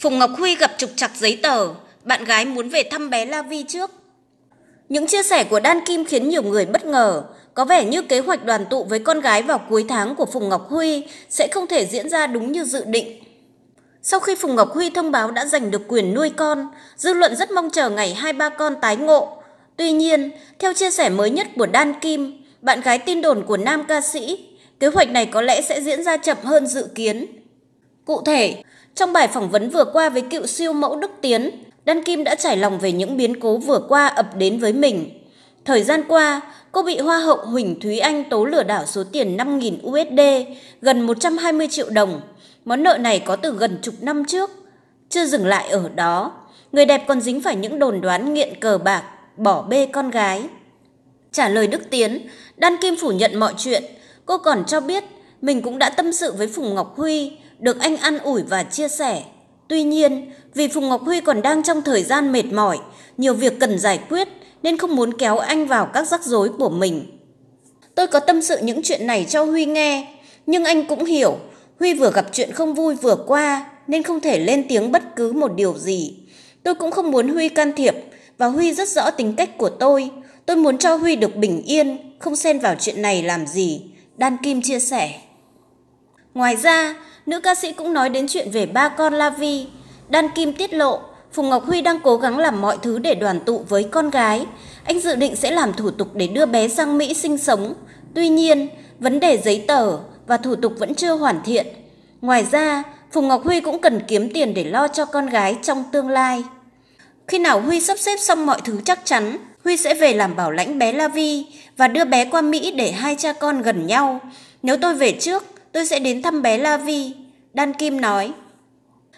Phùng Ngọc Huy gặp trục trặc giấy tờ, bạn gái muốn về thăm bé La Vi trước. Những chia sẻ của Đan Kim khiến nhiều người bất ngờ, có vẻ như kế hoạch đoàn tụ với con gái vào cuối tháng của Phùng Ngọc Huy sẽ không thể diễn ra đúng như dự định. Sau khi Phùng Ngọc Huy thông báo đã giành được quyền nuôi con, dư luận rất mong chờ ngày hai ba con tái ngộ. Tuy nhiên, theo chia sẻ mới nhất của Đan Kim, bạn gái tin đồn của nam ca sĩ, kế hoạch này có lẽ sẽ diễn ra chậm hơn dự kiến Cụ thể, trong bài phỏng vấn vừa qua với cựu siêu mẫu Đức Tiến, Đan Kim đã trải lòng về những biến cố vừa qua ập đến với mình. Thời gian qua, cô bị Hoa hậu Huỳnh Thúy Anh tố lừa đảo số tiền 5.000 USD, gần 120 triệu đồng. Món nợ này có từ gần chục năm trước. Chưa dừng lại ở đó, người đẹp còn dính phải những đồn đoán nghiện cờ bạc, bỏ bê con gái. Trả lời Đức Tiến, Đan Kim phủ nhận mọi chuyện. Cô còn cho biết mình cũng đã tâm sự với Phùng Ngọc Huy, được anh an ủi và chia sẻ. Tuy nhiên, vì Phùng Ngọc Huy còn đang trong thời gian mệt mỏi, nhiều việc cần giải quyết nên không muốn kéo anh vào các rắc rối của mình. Tôi có tâm sự những chuyện này cho Huy nghe, nhưng anh cũng hiểu, Huy vừa gặp chuyện không vui vừa qua nên không thể lên tiếng bất cứ một điều gì. Tôi cũng không muốn Huy can thiệp và Huy rất rõ tính cách của tôi. Tôi muốn cho Huy được bình yên, không xen vào chuyện này làm gì. Đan Kim chia sẻ. Ngoài ra, nữ ca sĩ cũng nói đến chuyện về ba con Lavi. Đan Kim tiết lộ, Phùng Ngọc Huy đang cố gắng làm mọi thứ để đoàn tụ với con gái. Anh dự định sẽ làm thủ tục để đưa bé sang Mỹ sinh sống. Tuy nhiên, vấn đề giấy tờ và thủ tục vẫn chưa hoàn thiện. Ngoài ra, Phùng Ngọc Huy cũng cần kiếm tiền để lo cho con gái trong tương lai. Khi nào Huy sắp xếp xong mọi thứ chắc chắn, Huy sẽ về làm bảo lãnh bé La Vi và đưa bé qua Mỹ để hai cha con gần nhau. Nếu tôi về trước, tôi sẽ đến thăm bé La Vi, Đan Kim nói.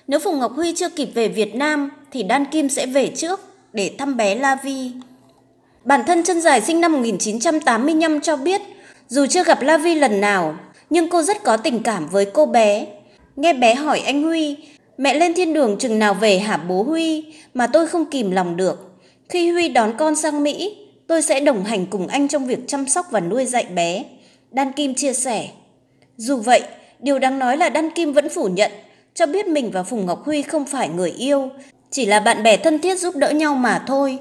Nếu Phùng Ngọc Huy chưa kịp về Việt Nam thì Đan Kim sẽ về trước để thăm bé La Vi. Bản thân chân dài sinh năm 1985 cho biết, dù chưa gặp La Vi lần nào, nhưng cô rất có tình cảm với cô bé. Nghe bé hỏi anh Huy, mẹ lên thiên đường chừng nào về hả bố Huy mà tôi không kìm lòng được. Khi Huy đón con sang Mỹ, tôi sẽ đồng hành cùng anh trong việc chăm sóc và nuôi dạy bé. Đan Kim chia sẻ. Dù vậy, điều đáng nói là Đan Kim vẫn phủ nhận, cho biết mình và Phùng Ngọc Huy không phải người yêu, chỉ là bạn bè thân thiết giúp đỡ nhau mà thôi.